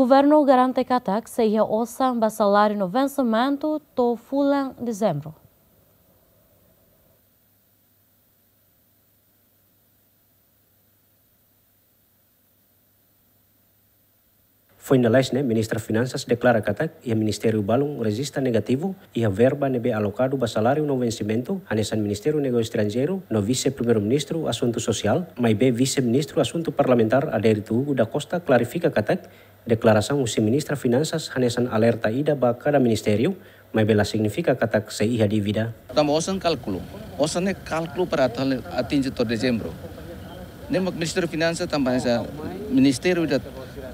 Governo garante que a taxa seja a ossa salário no vencimento do fulan dezembro. Foi na leste, né? Ministra das Finanças declara que e o Ministério Balum resista negativo e a verba nebe alocado para salário no vencimento a nesse Ministério Negócio Estrangeiro, no Vice-Primeiro-Ministro Assunto Social, mas bem Vice-Ministro Assunto Parlamentar Aderito da Costa clarifica que Deklarasi se ministra finansas Hanesan alerta ida ba cada ministério, mas bela kata que se ia dívida. Tam osan kalkulu, osan é kalkulu para atingir todo dezembro. Nem o Ministério da Finanças também é Ministério da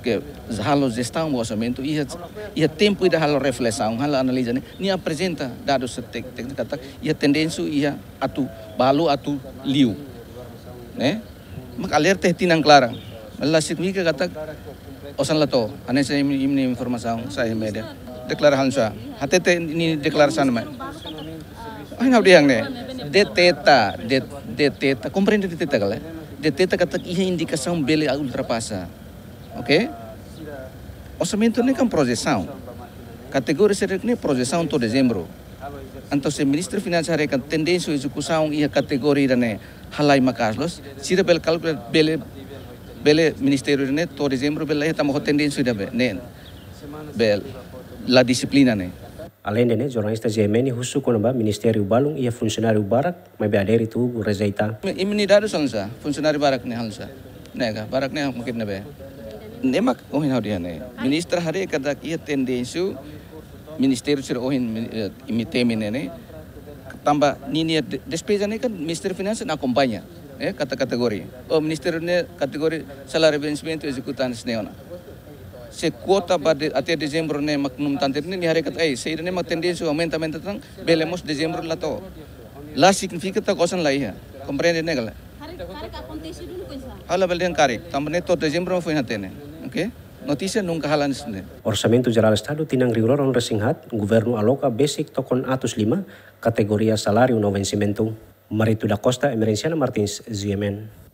que halo gestão do orçamento e e tempo e halo reflexão, halo analisa, né? Ni apresenta dados técnica tak iha atu balu atu liu, ne? Mak alerta tinang klarang. La significa katak osan lato ane sa imni informasyon sa imede deklar hansa hatete ini deklar san mai ai ah, ngabdi ne de teta de deteta teta comprende de teta kala de teta katak ihe iya, indicação bele ultrapassa ok orçamento nem com kan projeção categoria será que nem projeção todo dezembro Anto se ministro financeiro com kan tendência iya, execução e a categoria né halai makaslos sira bel calcula bele pele Ministério né, to dezembro pele estamos com tendência da né. Bel la disciplina ne Além de né, jornalista jemeni husu ba Ministério Balung ia funcionário Barak, mas be aleri tu rejeita. Imunidade sansa, funcionário Barak ne hansa. Nega, Barak né mungkin ne be. mak ohin hau dia ne. Minister hari kadak ia tendensu Ministério sir ohin eh, imitemine ne. Tambah nini despesa ne kan Minister Finanças acompanha eh, kata kategori. minister oh, ministernya kategori salah benchmark itu eksekutan seneona. Se kuota pada ati Desember ne maknum tantir ini hari kata ai eh, se ini mak tendensi aumenta aumenta tang belemos Desember la to. La significata kosan lai ha. Comprende ne gala. Hala belden karik. Tamne to Desember mau fuina tene. oke? noticia nunca halan sne. Orsamento Geral Estado tinang rigoror resinghat, governo aloka basic tokon atus lima, kategoria salario no vencimento. Marito Costa, Emerenciana Martins, Ziemann.